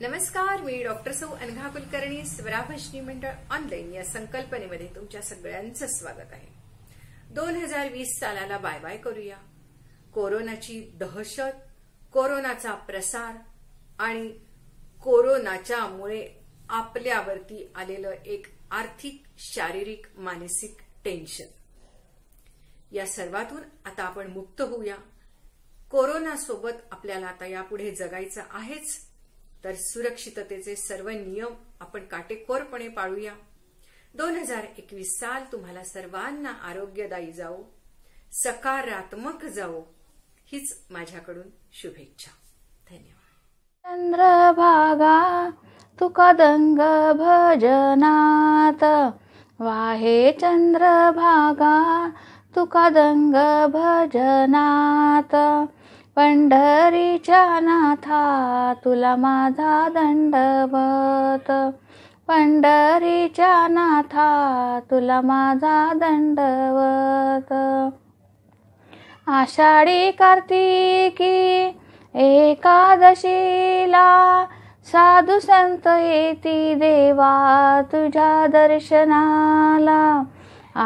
नमस्कार मी डॉक्टर सौ अनघा कुलकर्णी स्वराभजनी मंडळ ऑनलाईन या संकल्पनेमध्ये तुमच्या सगळ्यांचं स्वागत आहे दोन हजार वीस सालाला बाय बाय करूया कोरोनाची दहशत कोरोनाचा प्रसार आणि कोरोनाच्यामुळे आपल्यावरती आलेलं एक आर्थिक शारीरिक मानसिक टेन्शन या सर्वातून आता आपण मुक्त होऊया कोरोनासोबत आपल्याला आता यापुढे जगायचं आहेच तर सुरक्षिततेचे सर्व नियम आपण काटेकोरपणे पाळूया दोन हजार एकवीस साल तुम्हाला सर्वांना आरोग्यदायी जाओ सकारात्मक जाओ हीच माझ्याकडून शुभेच्छा धन्यवाद चंद्रभागा तुका दंग भजनात वाहे चंद्रभागा तुका दंग भजनात पंढरीच्या नाथा तुला माझा दंडवत पंढरीच्या नाथा तुला माझा दंडवत आषाढी कार्तिकी एकादशीला साधू संत येती देवा तुझ्या दर्शनाला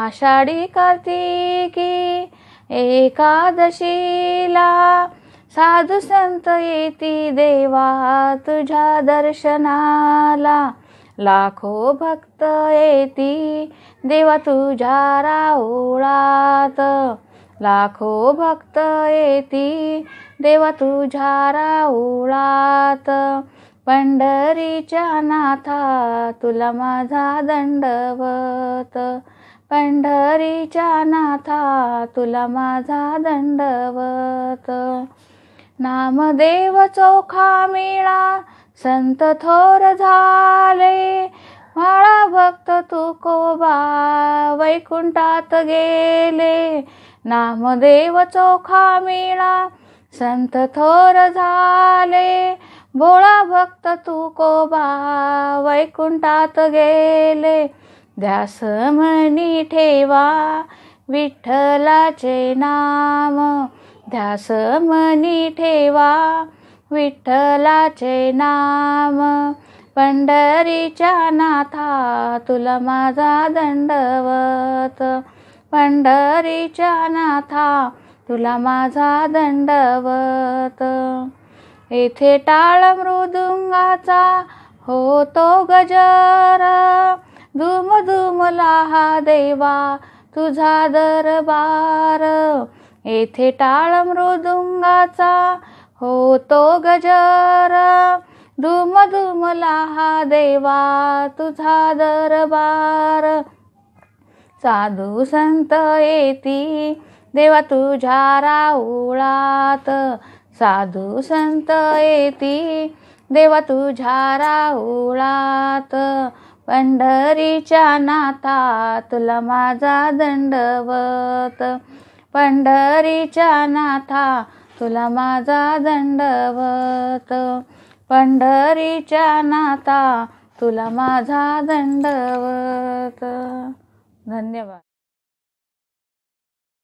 आषाढी कार्तिकी एकादशीला साधू संत येती देवा तुझ्या दर्शनाला लाखो भक्त येती देवा तुझ्या राऊळात लाखो भक्त येती देवा तुझ्या राऊळात पंढरीच्या नाथा तुला माझा दंडवत पंढरीच्या नाथा तुला माझा दंडवत नामदेव चोखा मिळा संत थोर झाले माळा भक्त तुकोबा वैकुंठात गेले नामदेव चोखा मिळा संत थोर झाले भोळा भक्त तुकोबा वैकुंठात गेले ध्यास म्हणी ठेवा विठ्ठलाचे नाम ध्यास मनी ठेवा विठ्ठलाचे नाम पंढरीच्या नाथा तुला माझा दंडवत पंढरीच्या नाथा तुला माझा दंडवत येथे टाळ मृदुंगाचा होतो गजर धूम धूमला हा देवा तुझा दरबार येथे टाळ मृदुंगाचा होतो गजर धुम धुमला हा देवा तुझा दरबार साधू संत येती देवा तुझ्या राऊळात साधू संत येती देवा तुझ्या राऊळात पंढरीच्या नाता तुला माझा दंडवत पंढरीच्या नाथा तुला माझा दंडवत पंढरीच्या नाथा तुला माझा दंडवत धन्यवाद